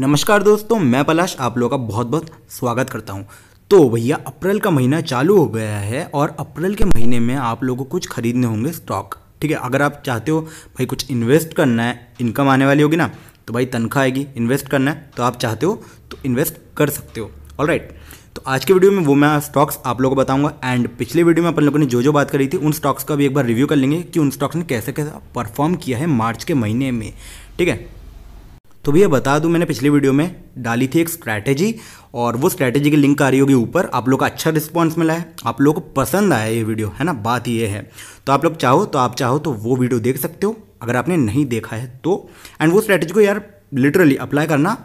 नमस्कार दोस्तों मैं पलाश आप लोगों का बहुत बहुत स्वागत करता हूँ तो भैया अप्रैल का महीना चालू हो गया है और अप्रैल के महीने में आप लोगों को कुछ खरीदने होंगे स्टॉक ठीक है अगर आप चाहते हो भाई कुछ इन्वेस्ट करना है इनकम आने वाली होगी ना तो भाई तनख्वाह आएगी इन्वेस्ट करना है तो आप चाहते हो तो इन्वेस्ट कर सकते हो ऑल राइट तो आज के वीडियो में वो मैं स्टॉक्स आप लोगों को बताऊंगा एंड पिछले वीडियो में अपन लोगों ने जो जो बात करी थी उन स्टॉक्स का भी एक बार रिव्यू कर लेंगे कि उन स्टॉक्स ने कैसे कैसे परफॉर्म किया है मार्च के महीने में ठीक है तो भैया बता दूं मैंने पिछली वीडियो में डाली थी एक स्ट्रैटेजी और वो स्ट्रैटेजी की लिंक आ रही होगी ऊपर आप लोग का अच्छा रिस्पॉन्स मिला है आप लोगों को पसंद आया ये वीडियो है ना बात ये है तो आप लोग चाहो तो आप चाहो तो वो वीडियो देख सकते हो अगर आपने नहीं देखा है तो एंड वो स्ट्रैटेजी को यार लिटरली अप्लाई करना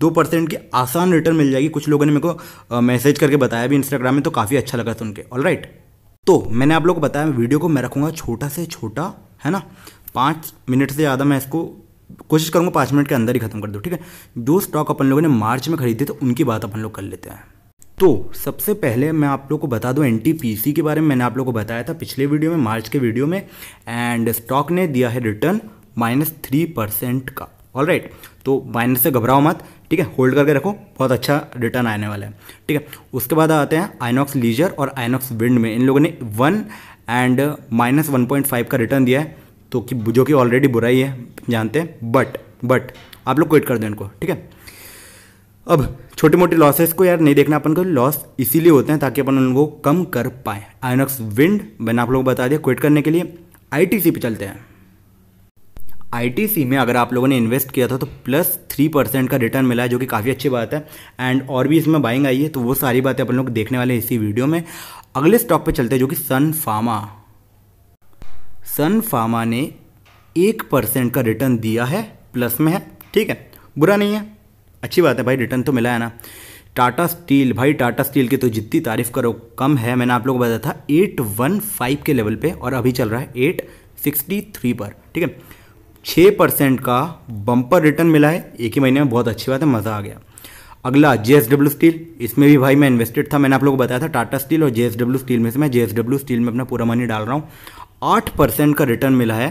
दो परसेंट की आसान रिटर्न मिल जाएगी कुछ लोगों ने मेरे को मैसेज करके बताया भी इंस्टाग्राम में तो काफ़ी अच्छा लगा सुन के ऑल राइट तो मैंने आप लोग को बताया वीडियो को मैं रखूँगा छोटा से छोटा है ना पाँच मिनट से ज़्यादा मैं इसको कोशिश करूँगा पाँच मिनट के अंदर ही खत्म कर दो ठीक है जो स्टॉक अपन लोगों ने मार्च में खरीदे थे उनकी बात अपन लोग कर लेते हैं तो सबसे पहले मैं आप लोग को बता दूं एन के बारे में मैंने आप लोग को बताया था पिछले वीडियो में मार्च के वीडियो में एंड स्टॉक ने दिया है रिटर्न माइनस थ्री परसेंट का ऑल राइट right. तो माइनस से घबराओ मत ठीक है होल्ड करके रखो बहुत अच्छा रिटर्न आने वाला है ठीक है उसके बाद आते हैं आइनॉक्स लीजर और आइनॉक्स विंड में इन लोगों ने one and minus one point five का रिटर्न दिया है तो कि जो कि ऑलरेडी बुराई है जानते हैं बट बट आप लोग क्विट कर दें इनको ठीक है अब छोटे मोटे लॉसेस को यार नहीं देखना अपन को लॉस इसीलिए होते हैं ताकि अपन उनको कम कर पाए आइनॉक्स विंड मैंने आप लोग को बता दिया क्विट करने के लिए आईटीसी पे चलते हैं आईटीसी में अगर आप लोगों ने इन्वेस्ट किया था तो प्लस थ्री परसेंट का रिटर्न मिला है जो कि काफ़ी अच्छी बात है एंड और भी इसमें बाइंग आई है तो वो सारी बातें अपन लोग देखने वाले इसी वीडियो में अगले स्टॉक पे चलते हैं जो कि सन फार्मा सन फार्मा ने एक परसेंट का रिटर्न दिया है प्लस में है ठीक है बुरा नहीं है अच्छी बात है भाई रिटर्न तो मिला है ना टाटा स्टील भाई टाटा स्टील की तो जितनी तारीफ करो कम है मैंने आप लोगों को बताया था एट वन फाइव के लेवल पे और अभी चल रहा है एट सिक्सटी थ्री पर ठीक है छः परसेंट का बम्पर रिटर्न मिला है एक ही महीने में बहुत अच्छी बात है मज़ा आ गया अगला जे स्टील इसमें भी भाई मैं इन्वेस्टेड था मैंने आप लोगों को बताया था टाटा स्टील और जे स्टील में से मैं जे स्टील में अपना पूरा मनी डाल रहा हूँ आठ परसेंट का रिटर्न मिला है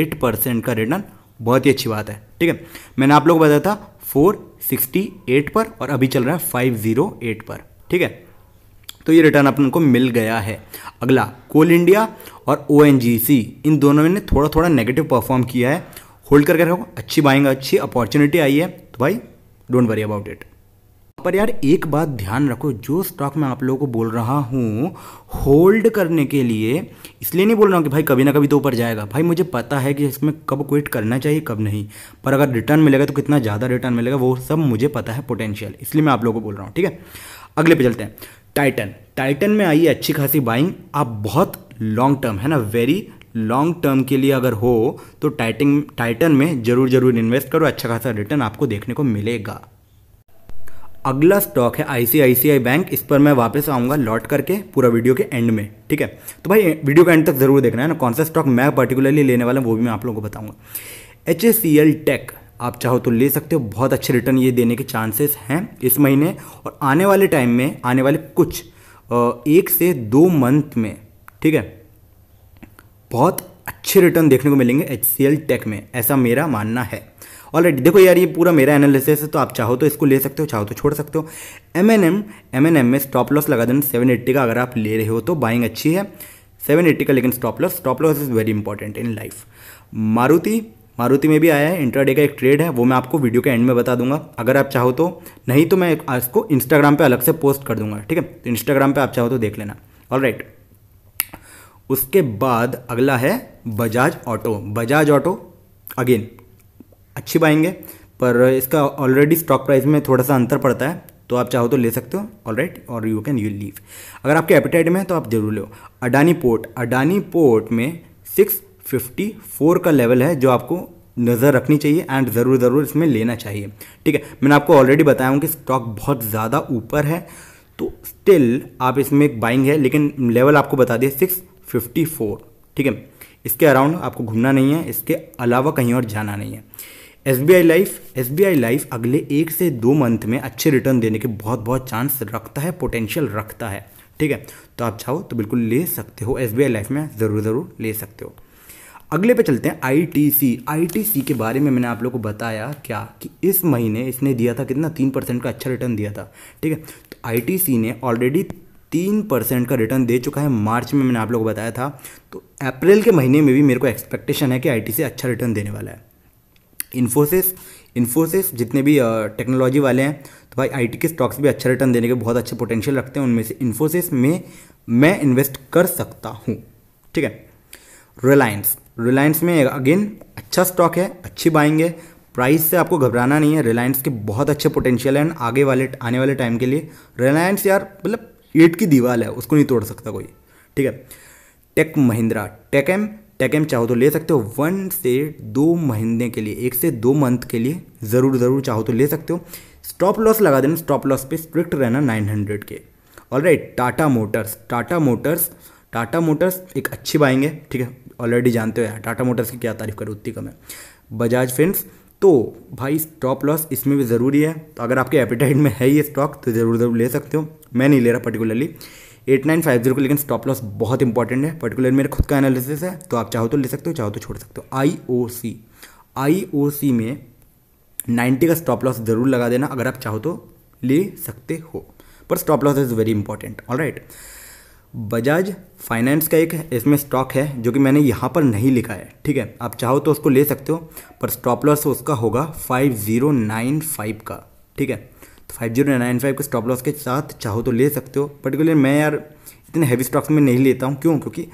एट परसेंट का रिटर्न बहुत ही अच्छी बात है ठीक है मैंने आप लोग को बताया था फोर सिक्सटी एट पर और अभी चल रहा है फाइव ज़ीरो एट पर ठीक है तो ये रिटर्न अपन को मिल गया है अगला कोल इंडिया और ओ इन दोनों ने थोड़ा थोड़ा नेगेटिव परफॉर्म किया है होल्ड करके रखो अच्छी बाइंग अच्छी अपॉर्चुनिटी आई है तो भाई डोंट वरी अबाउट इट पर यार एक बात ध्यान रखो जो स्टॉक मैं आप लोगों को बोल रहा हूँ होल्ड करने के लिए इसलिए नहीं बोल रहा हूँ कि भाई कभी ना कभी तो ऊपर जाएगा भाई मुझे पता है कि इसमें कब क्विट करना चाहिए कब नहीं पर अगर रिटर्न मिलेगा तो कितना ज़्यादा रिटर्न मिलेगा वो सब मुझे पता है पोटेंशियल इसलिए मैं आप लोगों को बोल रहा हूँ ठीक है अगले पे चलते हैं टाइटन टाइटन में आई अच्छी खासी बाइंग आप बहुत लॉन्ग टर्म है ना वेरी लॉन्ग टर्म के लिए अगर हो तो टाइटन टाइटन में ज़रूर ज़रूर इन्वेस्ट करो अच्छा खासा रिटर्न आपको देखने को मिलेगा अगला स्टॉक है आईसीआईसीआई बैंक इस पर मैं वापस आऊँगा लौट करके पूरा वीडियो के एंड में ठीक है तो भाई वीडियो के एंड तक जरूर देखना है ना कौन सा स्टॉक मैं पर्टिकुलरली लेने वाला हूँ वो भी मैं आप लोगों को बताऊंगा एच टेक आप चाहो तो ले सकते हो बहुत अच्छे रिटर्न ये देने के चांसेस हैं इस महीने और आने वाले टाइम में आने वाले कुछ एक से दो मंथ में ठीक है बहुत अच्छे रिटर्न देखने को मिलेंगे एच टेक में ऐसा मेरा मानना है ऑलरेडी देखो यार ये पूरा मेरा एनालिसिस है तो आप चाहो तो इसको ले सकते हो चाहो तो छोड़ सकते हो M N M M N M में स्टॉप लॉस लगा देना सेवन एट्टी का अगर आप ले रहे हो तो बाइंग अच्छी है सेवन एट्टी का लेकिन stop loss stop loss is very important in life Maruti Maruti में भी आया है इंट्राडे का एक ट्रेड है वो मैं आपको वीडियो के एंड में बता दूंगा अगर आप चाहो तो नहीं तो मैं इसको इंस्टाग्राम पे अलग से पोस्ट कर दूंगा ठीक है तो इंस्टाग्राम पे आप चाहो तो देख लेना ऑल राइट उसके बाद अगला है Bajaj auto Bajaj auto again अच्छी बाइंग है पर इसका ऑलरेडी स्टॉक प्राइस में थोड़ा सा अंतर पड़ता है तो आप चाहो तो ले सकते हो ऑल राइट और यू कैन यू लीव अगर आपके एपिटाइट में है तो आप जरूर लो अडानी पोर्ट अडानी पोर्ट में सिक्स फिफ्टी फोर का लेवल है जो आपको नज़र रखनी चाहिए एंड ज़रूर ज़रूर इसमें लेना चाहिए ठीक है मैंने आपको ऑलरेडी बताया हूँ कि स्टॉक बहुत ज़्यादा ऊपर है तो स्टिल आप इसमें एक बाइंग है लेकिन लेवल आपको बता दिया सिक्स फिफ्टी फोर ठीक है इसके अराउंड आपको घूमना नहीं है इसके अलावा कहीं और जाना नहीं है S B I life S B I life अगले एक से दो मंथ में अच्छे रिटर्न देने के बहुत बहुत चांस रखता है पोटेंशियल रखता है ठीक है तो आप चाहो तो बिल्कुल ले सकते हो एस बी आई लाइफ में ज़रूर ज़रूर ले सकते हो अगले पे चलते हैं टी सी के बारे में मैंने आप लोग को बताया क्या कि इस महीने इसने दिया था कितना तीन परसेंट का अच्छा रिटर्न दिया था ठीक है तो सी ने ऑलरेडी तीन परसेंट का रिटर्न दे चुका है मार्च में मैंने आप लोग को बताया था तो अप्रैल के महीने में भी मेरे को एक्सपेक्टेशन है कि सी अच्छा रिटर्न देने वाला है इन्फोसिस इन्फोसिस जितने भी टेक्नोलॉजी वाले हैं तो भाई आईटी के स्टॉक्स भी अच्छा रिटर्न देने के बहुत अच्छे पोटेंशियल रखते हैं उनमें से इन्फोसिस में मैं इन्वेस्ट कर सकता हूँ ठीक है रिलायंस रिलायंस में अगेन अच्छा स्टॉक है अच्छी बाइंग है प्राइस से आपको घबराना नहीं है रिलायंस के बहुत अच्छे पोटेंशियल है आगे वाले आने वाले टाइम के लिए रिलायंस यार मतलब ईट की दीवार है उसको नहीं तोड़ सकता कोई ठीक है tech Mahindra tech M tech M चाहो तो ले सकते हो वन से दो महीने के लिए एक से दो मंथ के लिए ज़रूर ज़रूर चाहो तो ले सकते हो स्टॉप लॉस लगा देना स्टॉप लॉस पे स्ट्रिक्ट रहना 900 के all right Tata motors Tata motors Tata motors एक अच्छी बाइंग है ठीक है ऑलरेडी जानते हो यार टाटा मोटर्स की क्या तारीफ करो उतनी कम है बजाज फ्रेंड्स तो भाई स्टॉप लॉस इसमें भी ज़रूरी है तो अगर आपके एपिटाइट में है ये स्टॉक तो ज़रूर ज़रूर ले सकते हो मैं नहीं ले रहा particularly eight nine five zero को लेकिन स्टॉप लॉस बहुत इंपॉर्टेंट है पर्टिकुलर मेरे खुद का एनालिसिस है तो आप चाहो तो ले सकते हो चाहो तो छोड़ सकते हो आई ओ सी आई ओ सी में नाइन्टी का स्टॉप लॉस ज़रूर लगा देना अगर आप चाहो तो ले सकते हो पर stop loss is very important all right Bajaj finance का एक इसमें स्टॉक है जो कि मैंने यहाँ पर नहीं लिखा है ठीक है आप चाहो तो उसको ले सकते हो पर स्टॉप लॉस उसका होगा फाइव ज़ीरो नाइन फाइव का ठीक है तो फाइव जीरो नाइन फाइव के स्टॉप लॉस के साथ चाहो तो ले सकते हो पर्टिकुलर मैं यार इतने हैवी स्टॉक्स में नहीं लेता हूँ क्यों क्योंकि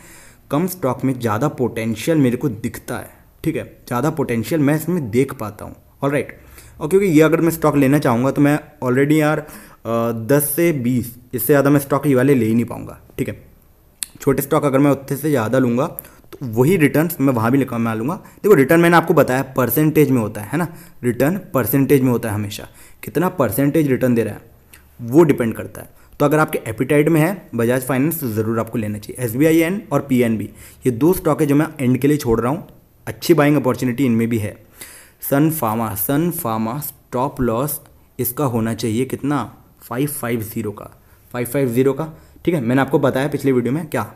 कम स्टॉक में ज़्यादा पोटेंशियल मेरे को दिखता है ठीक है ज़्यादा पोटेंशियल मैं इसमें देख पाता हूँ ऑल राइट और क्योंकि ये अगर मैं स्टॉक लेना चाहूँगा तो मैं ऑलरेडी यार दस से बीस इससे ज़्यादा मैं स्टॉक ये वाले ले ही नहीं पाऊँगा ठीक है छोटे स्टॉक अगर मैं उतने से ज़्यादा लूँगा तो वही रिटर्न मैं वहाँ भी लिखा मैं लूँगा देखो रिटर्न मैंने आपको बताया परसेंटेज में होता है है ना रिटर्न परसेंटेज में होता है हमेशा कितना परसेंटेज रिटर्न दे रहा है वो डिपेंड करता है तो अगर आपके एपिटाइट में है बजाज फाइनेंस तो ज़रूर आपको लेना चाहिए एस बी आई एन और पी एन बी ये दो स्टॉक है जो मैं एंड के लिए छोड़ रहा हूँ अच्छी बाइंग अपॉर्चुनिटी इनमें भी है Sun pharma Sun pharma stop loss इसका होना चाहिए कितना फाइव फाइव ज़ीरो का फाइव फाइव ज़ीरो का ठीक है मैंने आपको बताया पिछले वीडियो में क्या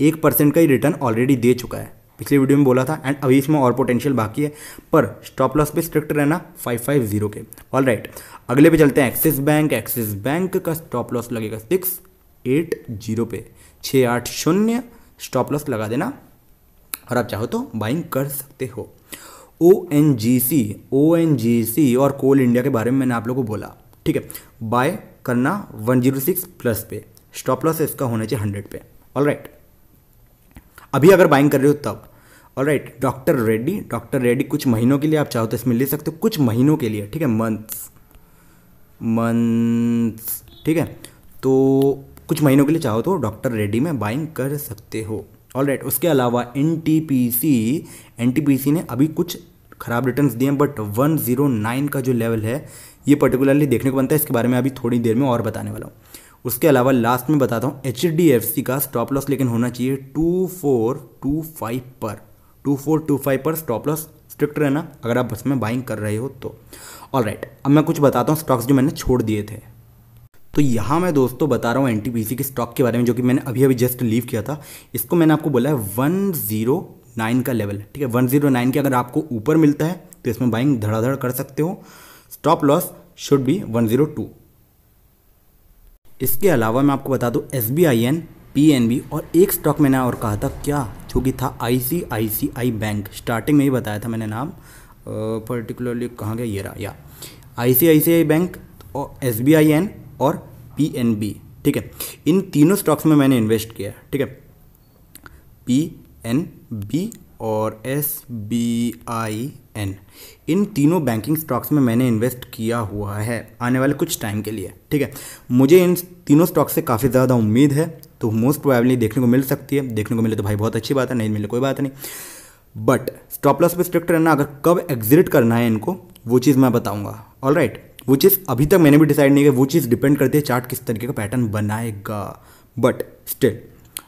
एक परसेंट का ही रिटर्न ऑलरेडी दे चुका है पिछले वीडियो में बोला था एंड अभी इसमें और पोटेंशियल बाकी है पर स्टॉप लॉस पे स्ट्रिक्ट रहना फाइव फाइव जीरो के ऑल राइट अगले पे चलते हैं एक्सिस बैंक एक्सिस बैंक का स्टॉप लॉस लगेगा सिक्स एट जीरो पे छः आठ शून्य स्टॉप लॉस लगा देना और आप चाहो तो बाइंग कर सकते हो ओ एन जी सी ओ एन जी सी और कोल इंडिया के बारे में मैंने आप लोगों को बोला ठीक है बाय करना वन जीरो सिक्स प्लस पे स्टॉप लॉस इसका होना चाहिए हंड्रेड पे ऑल राइट right. अभी अगर बाइंग कर रहे हो तब और right doctor Reddy doctor Reddy कुछ महीनों के लिए आप चाहो तो इसमें ले सकते हो कुछ महीनों के लिए ठीक है मंथ्स मंथ्स ठीक है तो कुछ महीनों के लिए चाहो तो डॉक्टर रेड्डी में बाइंग कर सकते हो ऑल राइट उसके अलावा N T P C N T P C ने अभी कुछ खराब रिटर्न दिए हैं बट वन जीरो नाइन का जो लेवल है ये पर्टिकुलरली देखने को बनता है इसके बारे में अभी थोड़ी देर में और बताने वाला हूँ उसके अलावा लास्ट में बताता हूँ एच डी एफ सी का स्टॉप लॉस लेकिन होना चाहिए टू फोर टू फाइव पर टू फोर टू फाइव पर स्टॉप लॉस स्ट्रिक्ट रहना अगर आप बस में बाइंग कर रहे हो तो ऑल राइट right, अब मैं कुछ बताता हूँ स्टॉक्स जो मैंने छोड़ दिए थे तो यहाँ मैं दोस्तों बता रहा हूँ एन के स्टॉक के बारे में जो कि मैंने अभी अभी जस्ट लीव किया था इसको मैंने आपको बोला है वन जीरो नाइन का लेवल ठीक है वन जीरो नाइन के अगर आपको ऊपर मिलता है तो इसमें बाइंग धड़ाधड़ कर सकते हो stop loss should be one zero two इसके अलावा मैं आपको बता दूँ S B I N P N B और एक स्टॉक मैंने और कहा था क्या जो कि था आई C I C I bank starting में ही बताया था मैंने नाम पर्टिकुलरली कहाँ गया ये रहा या I C I C I bank और एस बी आई एन और पी एन बी ठीक है इन तीनों स्टॉक्स में मैंने इन्वेस्ट किया ठीक है पी एन बी और एस बी आई एन इन तीनों बैंकिंग स्टॉक्स में मैंने इन्वेस्ट किया हुआ है आने वाले कुछ टाइम के लिए ठीक है मुझे इन तीनों स्टॉक से काफ़ी ज़्यादा उम्मीद है तो मोस्ट प्रोबेबली देखने को मिल सकती है देखने को मिले तो भाई बहुत अच्छी बात है नहीं मिले कोई बात नहीं बट स्टॉप लॉस पे स्ट्रिक्ट रहना अगर कब एग्जिट करना है इनको वो चीज़ मैं बताऊंगा ऑल राइट वो चीज़ अभी तक मैंने भी डिसाइड नहीं किया वो चीज़ डिपेंड करती है चार्ट किस तरीके का पैटर्न बनाएगा बट स्टिल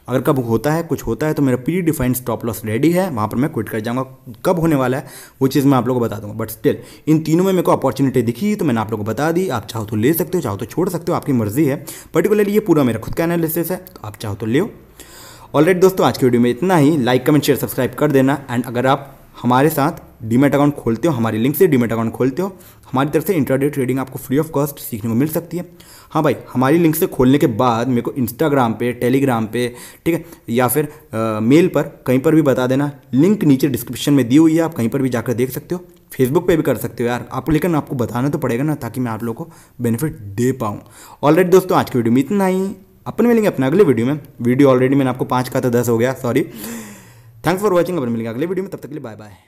अगर कब होता है कुछ होता है तो मेरा predefined stop loss ready है वहाँ पर मैं क्विट कर जाऊँगा कब होने वाला है वो चीज़ मैं आप लोगों को बता दूँगा बट स्टिल इन तीनों में मेरे को अपॉर्चुनिटी दिखी तो मैंने आप लोगों को बता दी आप चाहो तो ले सकते हो चाहो तो छोड़ सकते हो आपकी मर्जी है पर्टिकुलरली ये पूरा मेरा खुद का एनालिसिस है तो आप चाहो तो ले ऑलरेडी दोस्तों आज की वीडियो में इतना ही लाइक कमेंट शेयर सब्सक्राइब कर देना एंड अगर आप हमारे साथ डीमेट अकाउंट खोलते हो हमारी लिंक से डीमेट अकाउंट खोलते हो हमारी तरफ से इंटरडेट ट्रेडिंग आपको फ्री ऑफ कॉस्ट सीखने को मिल सकती है हाँ भाई हमारी लिंक से खोलने के बाद मेरे को इंस्टाग्राम पे टेलीग्राम पे ठीक है या फिर आ, मेल पर कहीं पर भी बता देना लिंक नीचे डिस्क्रिप्शन में दी हुई है आप कहीं पर भी जाकर देख सकते हो फेसबुक पे भी कर सकते हो यार आपको लेकिन आपको बताना तो पड़ेगा ना ताकि मैं आप लोगों को बेनिफिट दे पाऊँ ऑलरेडी दोस्तों आज की वीडियो में इतना ही अपन मिलेंगे अपने अगले वीडियो में वीडियो ऑलरेडी मैंने आपको पाँच का था दस हो गया सॉरी थैंक्स फॉर वॉचिंग अपन मिलेंगे अगले वीडियो में तब तक के लिए बाय बाय